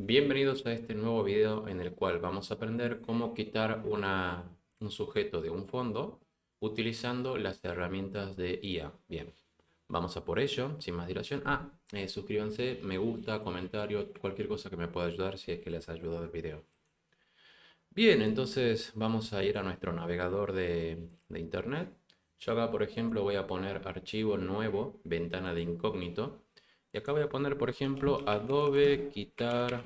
Bienvenidos a este nuevo video en el cual vamos a aprender cómo quitar un sujeto de un fondo utilizando las herramientas de IA. Bien, vamos a por ello, sin más dilación. Ah, eh, suscríbanse, me gusta, comentario, cualquier cosa que me pueda ayudar si es que les ha ayudado el video. Bien, entonces vamos a ir a nuestro navegador de, de internet. Yo acá, por ejemplo, voy a poner archivo nuevo, ventana de incógnito acá voy a poner, por ejemplo, Adobe quitar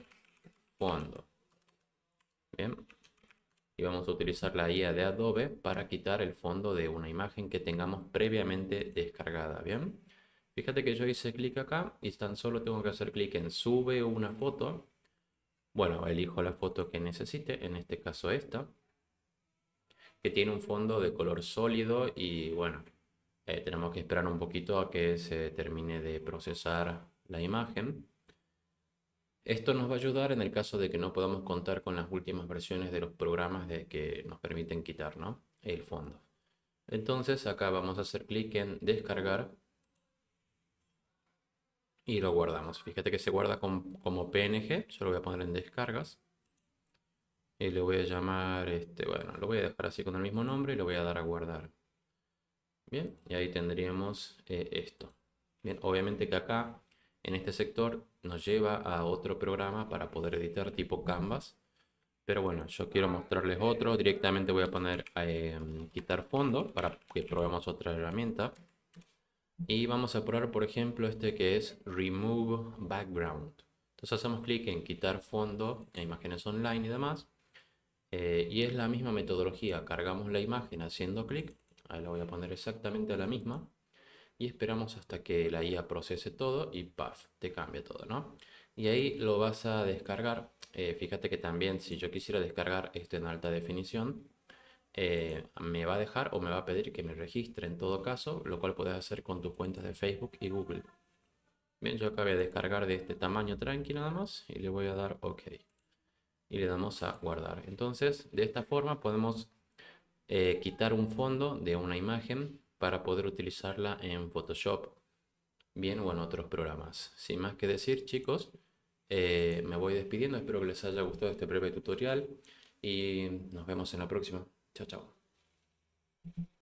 fondo. Bien. Y vamos a utilizar la guía de Adobe para quitar el fondo de una imagen que tengamos previamente descargada. Bien. Fíjate que yo hice clic acá y tan solo tengo que hacer clic en sube una foto. Bueno, elijo la foto que necesite, en este caso esta, que tiene un fondo de color sólido y bueno, eh, tenemos que esperar un poquito a que se termine de procesar la imagen. Esto nos va a ayudar en el caso de que no podamos contar con las últimas versiones de los programas de que nos permiten quitar ¿no? el fondo. Entonces acá vamos a hacer clic en descargar y lo guardamos. Fíjate que se guarda como, PNG, yo lo voy a poner en descargas y le voy a llamar, este, bueno, lo voy a dejar así con el mismo nombre y lo voy a dar a guardar. Bien, y ahí tendríamos eh, esto. Bien, obviamente que acá en este sector nos lleva a otro programa para poder editar tipo Canvas. Pero bueno, yo quiero mostrarles otro. Directamente voy a poner em, quitar fondo para que probemos otra herramienta. Y vamos a probar, por ejemplo, este que es Remove Background. Entonces hacemos clic en quitar fondo e imágenes online y demás. Eh, y es la misma metodología. Cargamos la imagen haciendo clic. Ahí la voy a poner exactamente a la misma y esperamos hasta que la IA procese todo y ¡paf! te cambia todo, ¿no? Y ahí lo vas a descargar. Eh, fíjate que también si yo quisiera descargar esto en alta definición, eh, me va a dejar o me va a pedir que me registre en todo caso, lo cual puedes hacer con tus cuentas de Facebook y Google. Bien, yo acabé de descargar de este tamaño tranqui nada más y le voy a dar OK. Y le damos a guardar. Entonces, de esta forma podemos eh, quitar un fondo de una imagen para poder utilizarla en Photoshop, bien o en otros programas. Sin más que decir chicos, eh, me voy despidiendo, espero que les haya gustado este breve tutorial y nos vemos en la próxima. Chao, chao.